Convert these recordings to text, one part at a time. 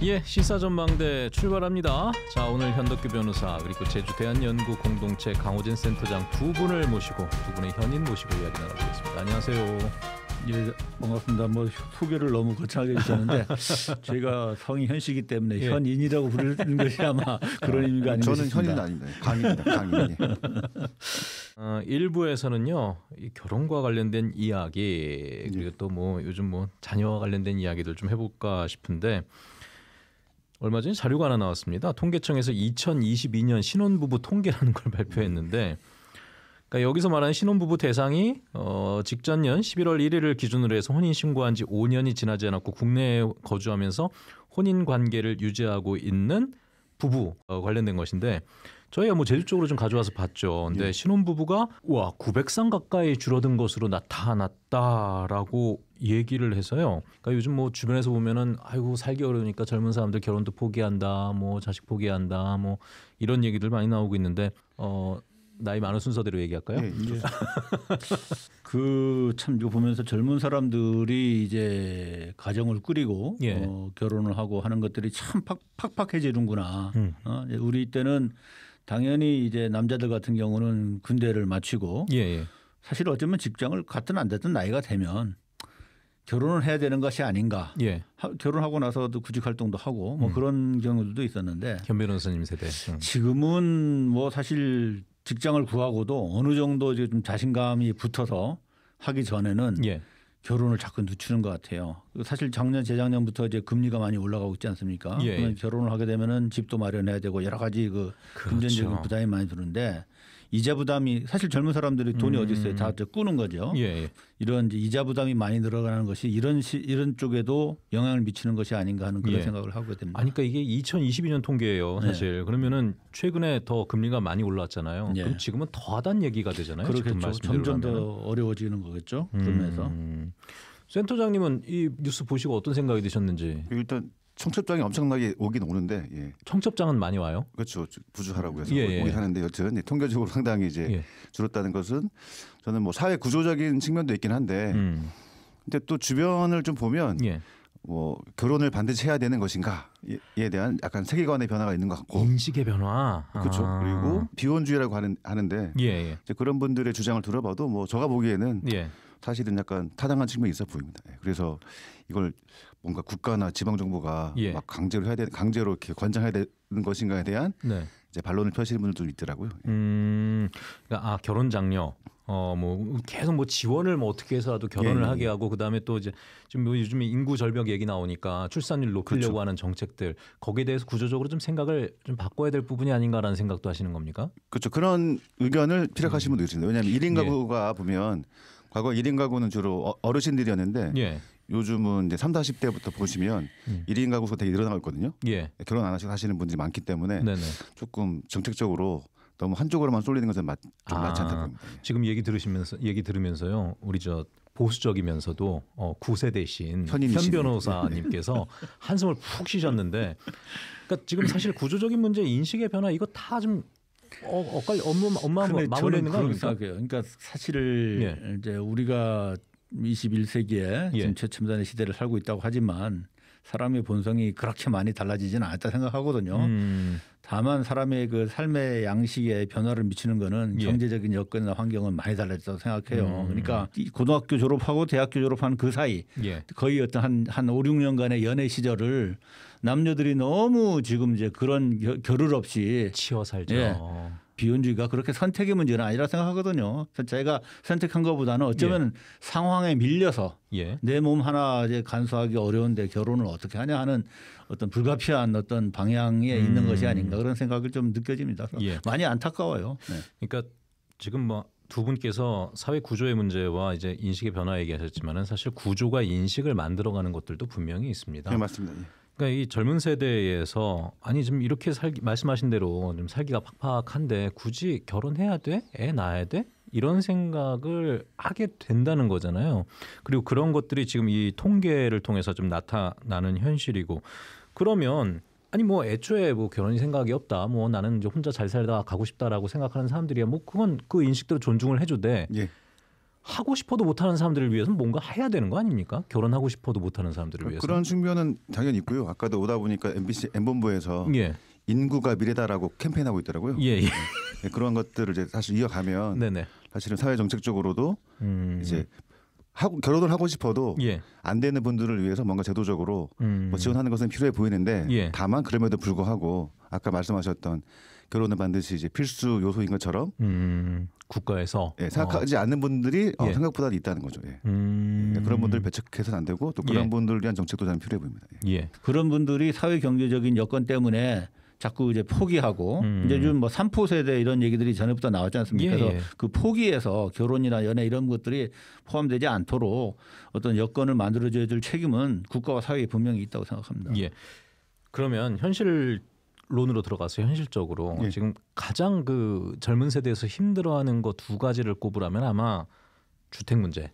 예, 시사전망대 출발합니다. 자, 오늘 현덕규 변호사 그리고 제주 대한연구 공동체 강호진 센터장 두 분을 모시고 두 분의 현인 모시고 이야기 나눠보겠습니다. 안녕하세요. 예, 반갑습니다. 뭐 소개를 너무 거창하게 해주셨는데 제가 성이 현씨이기 때문에 예. 현인이라고 부르는 것이 아마 그런 의미가 아닌가 저는 싶습니다. 현인 아닙니다. 강인입니다. 강인. 예. 어, 일부에서는요 이 결혼과 관련된 이야기 그리고 예. 또뭐 요즘 뭐 자녀와 관련된 이야기들 좀 해볼까 싶은데 얼마 전에 자료가 하나 나왔습니다. 통계청에서 2022년 신혼부부 통계라는 걸 발표했는데 그러니까 여기서 말하는 신혼부부 대상이 어, 직전년 11월 1일을 기준으로 해서 혼인 신고한 지 5년이 지나지 않았고 국내에 거주하면서 혼인 관계를 유지하고 있는 부부 어, 관련된 것인데 저희가 뭐 제주 쪽으로 좀 가져와서 봤죠. 근데 예. 신혼부부가 와 900상 가까이 줄어든 것으로 나타났다라고 얘기를 해서요. 그러니까 요즘 뭐 주변에서 보면은 아이고 살기 어려우니까 젊은 사람들 결혼도 포기한다, 뭐 자식 포기한다, 뭐 이런 얘기들 많이 나오고 있는데 어 나이 많은 순서대로 얘기할까요? 예, 예. 그참 이거 보면서 젊은 사람들이 이제 가정을 꾸리고 예. 어, 결혼을 하고 하는 것들이 참 팍, 팍해지는구나 음. 어, 우리 때는 당연히 이제 남자들 같은 경우는 군대를 마치고 예, 예. 사실 어쩌면 직장을 갖든안 됐든 나이가 되면 결혼을 해야 되는 것이 아닌가. 예. 하, 결혼하고 나서도 구직 활동도 하고 뭐 음. 그런 경우들도 있었는데. 현 변호사님 세대. 음. 지금은 뭐 사실 직장을 구하고도 어느 정도 좀 자신감이 붙어서 하기 전에는 예. 결혼을 자꾸 늦추는 것 같아요. 사실 작년 재작년부터 이제 금리가 많이 올라가고 있지 않습니까? 예. 예. 결혼을 하게 되면은 집도 마련해야 되고 여러 가지 그 그렇죠. 금전적인 부담이 많이 드는데 이자 부담이 사실 젊은 사람들이 돈이 음. 어디 있어요? 다 꾸는 거죠. 예. 예. 이런 이제 이자 부담이 많이 늘어가는 것이 이런 시, 이런 쪽에도 영향을 미치는 것이 아닌가 하는 그런 예. 생각을 하고 됩니다. 아니 그러니까 이게 2022년 통계예요, 네. 사실. 예. 그러면은 최근에 더 금리가 많이 올랐잖아요. 예. 그럼 지금은 더하단 얘기가 되잖아요. 그렇겠죠. 점점 더 어려워지는 거겠죠. 음. 그러면서 음. 센터장님은 이 뉴스 보시고 어떤 생각이 드셨는지 일단 청첩장이 엄청나게 오긴 오는데 예. 청첩장은 많이 와요. 그렇죠. 부주하라고 해서 예, 뭐 예. 오긴 하는데 여튼 예, 통계적으로 상당히 이제 예. 줄었다는 것은 저는 뭐 사회 구조적인 측면도 있긴 한데 음. 근데 또 주변을 좀 보면 예. 뭐 결혼을 반드시 해야 되는 것인가에 대한 약간 세계관의 변화가 있는 것 같고 인식의 변화 그렇죠 아. 그리고 비혼주의라고 하는 하는데 예, 예. 이제 그런 분들의 주장을 들어봐도 뭐 제가 보기에는 예. 사실은 약간 타당한 측면이 있어 보입니다. 그래서 이걸 뭔가 국가나 지방 정부가 예. 막 강제로 해야 되 강제로 이렇게 권장해야 되는 것인가에 대한 네. 이제 반론을 펴시는 분들도 있더라고요. 예. 음, 그러니까 아 결혼 장려. 어 뭐 계속 뭐 지원을 뭐 어떻게 해서라도 결혼을 예, 예 하게 예. 하고 그다음에 또 이제 지금 뭐 요즘에 인구 절벽 얘기 나오니까 출산율 높이려고 그렇죠. 하는 정책들 거기에 대해서 구조적으로 좀 생각을 좀 바꿔야 될 부분이 아닌가라는 생각도 하시는 겁니까? 그렇죠. 그런 의견을 피력하시는 분도 있신데다 왜냐하면 1인 가구가 보면 과거 1인 가구는 주로 어, 어르신들이었는데 예. 요즘은 이제 3, 40대부터 보시면 음. 1인 가구가 되게 늘어나고 있거든요. 예. 결혼 안 하시고 하시는 분들이 많기 때문에 네네. 조금 정책적으로 너무 한쪽으로만 쏠리는 것은 맞, 좀 아, 맞지 않다 보니다 예. 지금 얘기 들으시면서 얘기 들으면서요. 우리 저 보수적이면서도 어, 구세 대신 현 변호사님께서 한숨을 푹 쉬셨는데, 그러니까 지금 사실 구조적인 문제 인식의 변화 이거 다좀 어, 엇갈 엄마 엄마 마무리는 건그러니요 그러니까 사실을 예. 이제 우리가 21세기에 예. 지금 최첨단의 시대를 살고 있다고 하지만 사람의 본성이 그렇게 많이 달라지지는 않았다 생각하거든요. 음. 다만 사람의 그 삶의 양식에 변화를 미치는 거는 예. 경제적인 여건이나 환경은 많이 달라졌다고 생각해요. 음. 그러니까 고등학교 졸업하고 대학교 졸업한 그 사이 예. 거의 어떤 한, 한 5, 6년간의 연애 시절을 남녀들이 너무 지금 이제 그런 겨, 결을 없이 치워 살죠. 예. 비혼주의가 그렇게 선택의 문제는 아니라 생각하거든요. 제가 선택한 것보다는 어쩌면 예. 상황에 밀려서 예. 내몸 하나 이제 간수하기 어려운데 결혼을 어떻게 하냐 하는 어떤 불가피한 어떤 방향에 음. 있는 것이 음. 아닌가 그런 생각을 좀 느껴집니다. 예. 많이 안타까워요. 네. 그러니까 지금 뭐 두 분께서 사회 구조의 문제와 이제 인식의 변화 얘기하셨지만은 사실 구조가 인식을 만들어가는 것들도 분명히 있습니다. 네, 맞습니다. 예. 그러니까 이 젊은 세대에서 아니 지금 이렇게 살기 말씀하신 대로 좀 살기가 팍팍한데 굳이 결혼해야 돼? 애 낳아야 돼? 이런 생각을 하게 된다는 거잖아요. 그리고 그런 것들이 지금 이 통계를 통해서 좀 나타나는 현실이고 그러면 아니 뭐 애초에 뭐 결혼이 생각이 없다. 뭐 나는 이제 혼자 잘 살다 가고 싶다라고 생각하는 사람들이야. 뭐 그건 그 인식대로 존중을 해줘대. 예. 하고 싶어도 못하는 사람들을 위해서는 뭔가 해야 되는 거 아닙니까? 결혼하고 싶어도 못하는 사람들을 그러니까 위해서 그런 측면은 당연히 있고요. 아까도 오다 보니까 MBC M본부에서 예. 인구가 미래다라고 캠페인하고 있더라고요. 예, 예. 네. 네, 그런 것들을 이제 사실 이어가면 네네. 사실은 사회 정책적으로도 음... 이제 하고, 결혼을 하고 싶어도 예. 안 되는 분들을 위해서 뭔가 제도적으로 뭐 음... 뭐 지원하는 것은 필요해 보이는데 예. 다만 그럼에도 불구하고 아까 말씀하셨던 결혼은 반드시 이제 필수 요소인 것처럼 음... 국가에서 예, 생각하지 어. 않는 분들이 어, 예. 생각보다 있다는 거죠. 예. 음... 예, 그런 분들 배척해서는 안 되고 또 그런 예. 분들 위한 정책도 저는 필요해 보입니다. 예. 예. 그런 분들이 사회 경제적인 여건 때문에 자꾸 이제 포기하고 음. 이제 요뭐 삼포 세대 이런 얘기들이 전에부터 나왔지 않습니까? 예, 그래서 예. 그 포기에서 결혼이나 연애 이런 것들이 포함되지 않도록 어떤 여건을 만들어줘야 될 책임은 국가와 사회에 분명히 있다고 생각합니다. 예. 그러면 현실 론으로 들어가서 현실적으로 예. 지금 가장 그 젊은 세대에서 힘들어하는 거 두 가지를 꼽으라면 아마 주택 문제,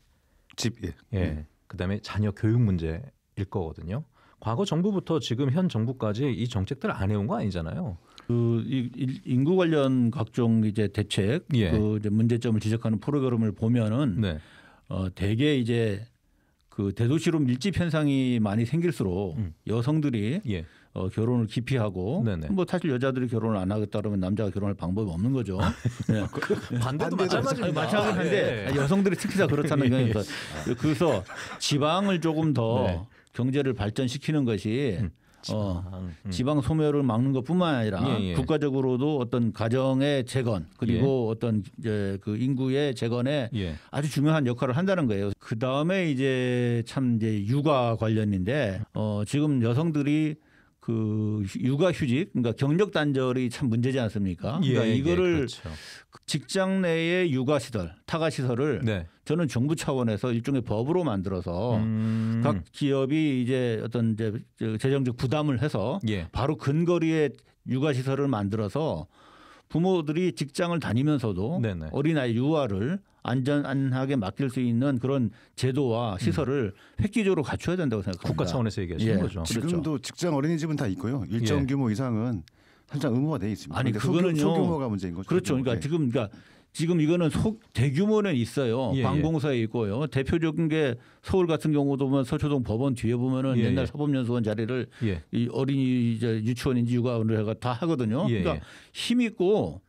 집, 예, 예. 예. 그다음에 자녀 교육 문제일 거거든요. 과거 정부부터 지금 현 정부까지 이 정책들 안 해온 거 아니잖아요. 그 인구 관련 각종 이제 대책, 예. 그 이제 문제점을 지적하는 프로그램을 보면은 네. 어, 대개 이제 그 대도시로 밀집 현상이 많이 생길수록 음. 여성들이 예. 어, 결혼을 기피하고 네네. 뭐 사실 여자들이 결혼을 안 하겠다 그러면 남자가 결혼할 방법이 없는 거죠. 아, 네. 그 반대도 마찬가지입니다. 아, 마찬가지 한데 예. 여성들이 특히 다 그렇다는 예. 거예요. 예. 그래서 지방을 조금 더 네. 경제를 발전시키는 것이 음. 어, 음. 지방 소멸을 막는 것뿐만 아니라 예, 예. 국가적으로도 어떤 가정의 재건 그리고 예. 어떤 이제 그 인구의 재건에 예. 아주 중요한 역할을 한다는 거예요. 그 다음에 이제 참 이제 육아 관련인데 음. 어, 지금 여성들이 그 육아 휴직 그러니까 경력 단절이 참 문제지 않습니까? 예, 그러니까 예, 이거를 예, 그렇죠. 직장 내의 육아 시설, 타가 시설을 네. 저는 정부 차원에서 일종의 법으로 만들어서 음. 각 기업이 이제 어떤 이제 재정적 부담을 해서 예. 바로 근거리에 육아 시설을 만들어서 부모들이 직장을 다니면서도 네네. 어린아이 육아를 안전하게 맡길 수 있는 그런 제도와 음. 시설을 음. 획기적으로 갖춰야 된다고 생각합니다. 국가 차원에서 얘기하시는 예. 거죠. 지금도 그렇죠. 직장 어린이집은 다 있고요. 일정 예. 규모 이상은 한장 의무화 돼 있습니다. 아니 그거는요. 소규모가 문제인 거죠. 그렇죠. 그러니까 예. 지금 그러니까 지금 이거는 속 대규모는 있어요. 예, 예, 관공서에 있고요. 대표적인 게 서울 같은 경우도 보면 서초동 법원 뒤에 보면은 예, 예. 옛날 사법연수원 자리를 예. 이 어린이 이제 유치원인지 육아원을 해가 다 하거든요. 예, 그러니까 힘 있고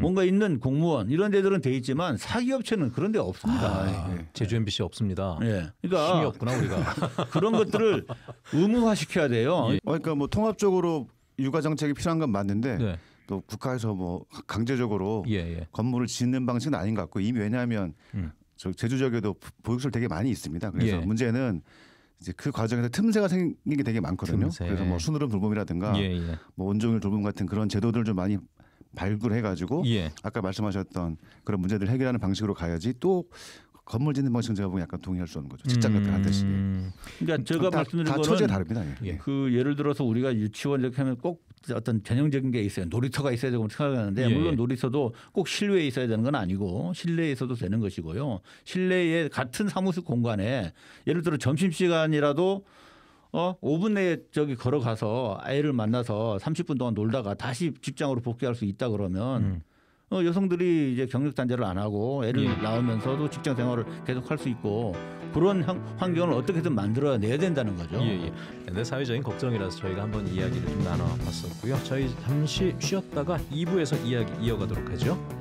음. 뭔가 있는 공무원 이런 데들은 돼 있지만 사기업체는 그런 데 없습니다. 아, 예, 예. 제주 MBC 없습니다. 예. 그러니까 힘이 없구나 우리가 그런 것들을 의무화시켜야 돼요. 예. 어, 그러니까 뭐 통합적으로 육아 정책이 필요한 건 맞는데 네. 또 국가에서 뭐 강제적으로 예, 예. 건물을 짓는 방식은 아닌 것 같고 이미 왜냐하면 음. 저 제주 지역에도 보육소 되게 많이 있습니다. 그래서 예. 문제는 이제 그 과정에서 틈새가 생긴 게 되게 많거든요. 틈새. 그래서 뭐 수누름 돌봄이라든가 예, 뭐 온종일 돌봄 같은 그런 제도들을 좀 많이 발굴해가지고 예. 아까 말씀하셨던 그런 문제들 해결하는 방식으로 가야지 또 건물 짓는 방식은 제가 보기 약간 동의할 수 없는 거죠. 직장 옆에 한 대씩. 그러니까 음, 제가 다, 말씀드린 다 거는 처제 다릅니다. 예. 예. 예. 그 예를 들어서 우리가 유치원 이렇게 하면 꼭 어떤 전형적인 게 있어요. 놀이터가 있어야 되고 생각하는데 예. 물론 놀이터도 꼭 실외에 있어야 되는 건 아니고 실내에서도 되는 것이고요. 실내에 같은 사무실 공간에 예를 들어 점심 시간이라도 어 5분 내에 저기 걸어가서 아이를 만나서 30분 동안 놀다가 다시 직장으로 복귀할 수 있다 그러면 음. 어, 여성들이 이제 경력 단절을 안 하고 애를 예. 낳으면서도 직장 생활을 계속할 수 있고 그런 환경을 어떻게든 만들어내야 된다는 거죠. 예, 예. 근데 사회적인 걱정이라서 저희가 한번 이야기를 좀 나눠봤었고요. 저희 잠시 쉬었다가 2부에서 이야기 이어가도록 하죠.